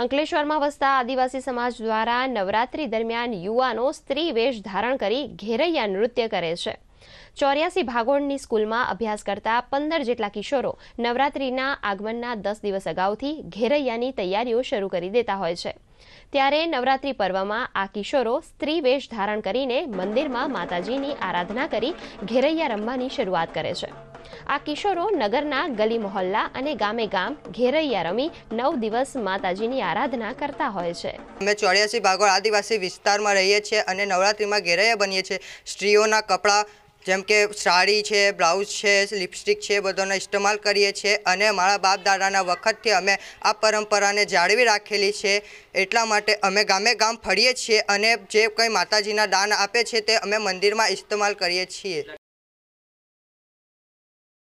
અંકલેશ્વરમાં વસતા આદિવાસી સમાજ દ્વારા નવરાત્રી દરમિયાન યુવાનો સ્ત્રી વેશ ધારણ કરી ઘેરૈયા નૃત્ય કરે છે ચોર્યાસી ભાગોળની સ્કૂલમાં અભ્યાસ કરતા પંદર જેટલા કિશોરો નવરાત્રિના આગમનના દસ દિવસ અગાઉથી ઘેરૈયાની તૈયારીઓ શરૂ કરી દેતા હોય છે ત્યારે નવરાત્રિ પર્વમાં આ કિશોરો સ્ત્રી વેશ ધારણ કરીને મંદિરમાં માતાજીની આરાધના કરી ઘેરૈયા રમવાની શરૂઆત કરે છે આ કિશોરો નગરના ગલી મોહલ્લા અને ગામે ગામ ઘેરૈયા રમી નવ દિવસ માતાજીની આરાધના કરતા હોય છે અમે ચોર્યાસી ભાગોળ આદિવાસી વિસ્તારમાં રહીએ છીએ અને નવરાત્રિમાં ઘેરૈયા બનીએ છીએ સ્ત્રીઓના કપડાં જેમ કે સાડી છે બ્લાઉઝ છે લિપસ્ટિક છે બધાનો ઇસ્તેમાલ કરીએ છીએ અને મારા બાપ દાદાના વખતથી અમે આ પરંપરાને જાળવી રાખેલી છે એટલા માટે અમે ગામે ગામ ફરીએ છીએ અને જે કંઈ માતાજીના દાન આપે છે તે અમે મંદિરમાં ઇસ્તેમાલ કરીએ છીએ